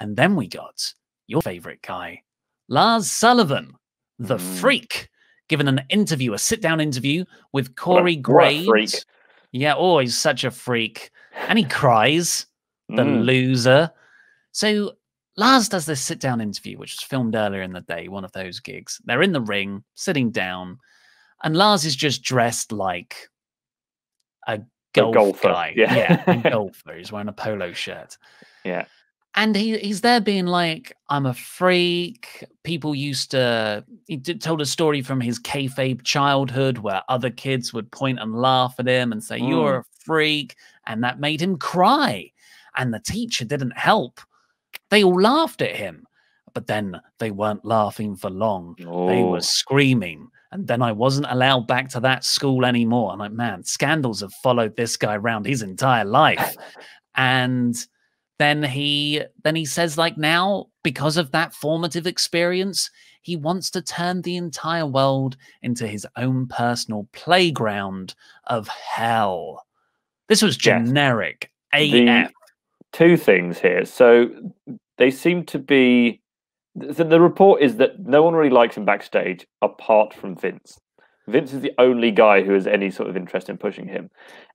And then we got your favorite guy, Lars Sullivan, the mm. freak, given an interview, a sit down interview with Corey Graves. Yeah, oh, he's such a freak. And he cries, the mm. loser. So Lars does this sit down interview, which was filmed earlier in the day, one of those gigs. They're in the ring, sitting down, and Lars is just dressed like a golf a golfer. guy. Yeah, yeah a golfer. He's wearing a polo shirt. Yeah and he, he's there being like, I'm a freak. People used to, he told a story from his kayfabe childhood where other kids would point and laugh at him and say, mm. You're a freak. And that made him cry. And the teacher didn't help. They all laughed at him, but then they weren't laughing for long. Oh. They were oh. screaming. And then I wasn't allowed back to that school anymore. And like, man, scandals have followed this guy around his entire life. and then he then he says like now because of that formative experience he wants to turn the entire world into his own personal playground of hell this was generic yes. af the two things here so they seem to be so the report is that no one really likes him backstage apart from vince Vince is the only guy who has any sort of interest in pushing him.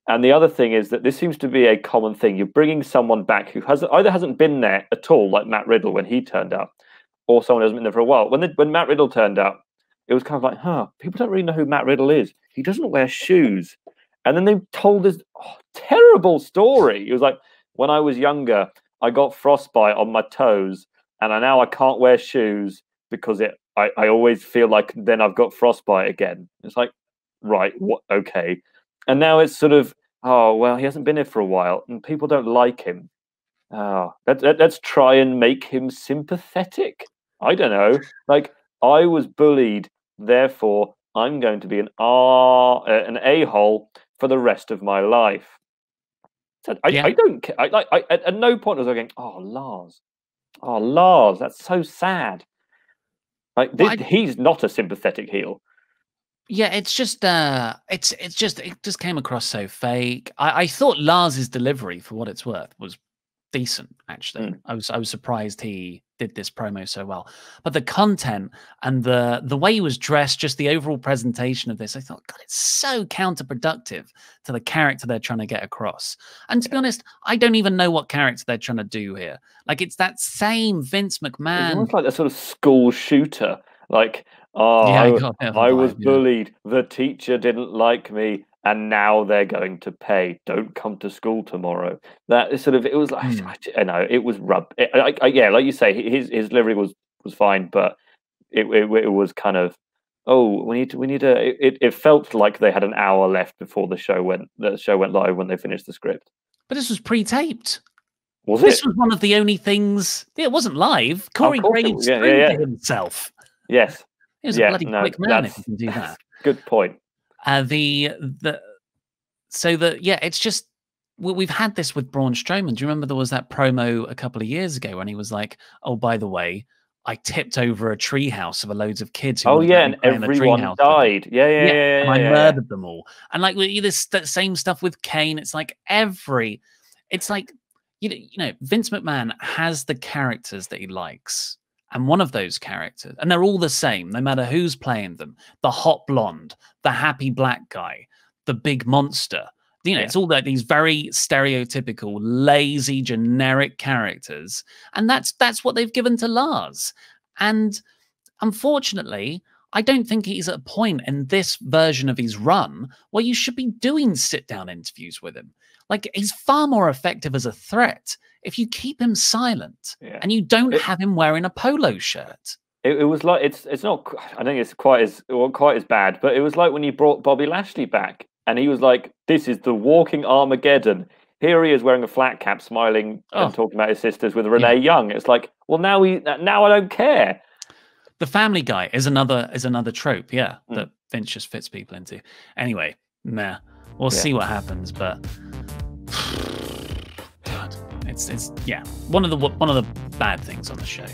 And the other thing is that this seems to be a common thing. You're bringing someone back who has either hasn't been there at all, like Matt Riddle when he turned up, or someone who's been there for a while. When the, when Matt Riddle turned up, it was kind of like, huh, people don't really know who Matt Riddle is. He doesn't wear shoes. And then they told this oh, terrible story. It was like, when I was younger, I got frostbite on my toes, and I now I can't wear shoes because it I, I always feel like then I've got frostbite again. It's like, right, what? Okay. And now it's sort of, oh, well, he hasn't been here for a while and people don't like him. Oh, let, let, let's try and make him sympathetic. I don't know. Like, I was bullied, therefore I'm going to be an ah uh, an a hole for the rest of my life. So I, yeah. I, don't care. I, like, I, at, no point was I going, oh, Lars. Oh, Lars, that's so sad. Like this, well, I... he's not a sympathetic heel. Yeah, it's just uh it's it's just it just came across so fake. I, I thought Lars's delivery, for what it's worth, was decent actually mm. i was i was surprised he did this promo so well but the content and the the way he was dressed just the overall presentation of this i thought god it's so counterproductive to the character they're trying to get across and to yeah. be honest i don't even know what character they're trying to do here like it's that same vince mcmahon it's like a sort of school shooter like oh yeah, i, I, I was bullied the teacher didn't like me and now they're going to pay. Don't come to school tomorrow. That is sort of it was like mm. I, I know it was rub. It, I, I, yeah, like you say, his his lyric was was fine, but it it, it was kind of oh we need to, we need a. It, it felt like they had an hour left before the show went the show went live when they finished the script. But this was pre-taped. Was this it? was one of the only things. It wasn't live. Oh, Corey Graves yeah, yeah, yeah. himself. Yes. He was yeah, a bloody no, quick man if you can do that. Good point. Uh, the the so that yeah, it's just we've had this with Braun Strowman. Do you remember there was that promo a couple of years ago when he was like, "Oh, by the way, I tipped over a treehouse of a loads of kids." oh yeah, and everyone died. Yeah, yeah, yeah, yeah, yeah I yeah, murdered them all. And like this, that same stuff with Kane. It's like every, it's like you know, you know, Vince McMahon has the characters that he likes and one of those characters, and they're all the same, no matter who's playing them the hot blonde, the happy black guy, the big monster. You know, yeah. it's all these very stereotypical, lazy, generic characters. And that's that's what they've given to Lars. And unfortunately, I don't think he's at a point in this version of his run where you should be doing sit down interviews with him. Like, he's far more effective as a threat if you keep him silent yeah. and you don't it, have him wearing a polo shirt. It, it, was like it's it's not. I think it's quite as well, quite as bad, but it was like when he brought Bobby Lashley back and he was like, "This is the walking Armageddon." Here he is wearing a flat cap, smiling oh. and talking about his sisters with Renee yeah. Young. It's like, well, now we now I don't care. The Family Guy is another is another trope, yeah, mm. that Finch just fits people into. Anyway, meh. We'll yeah. see what happens, but God, it's it's yeah one of the one of the bad things on the show.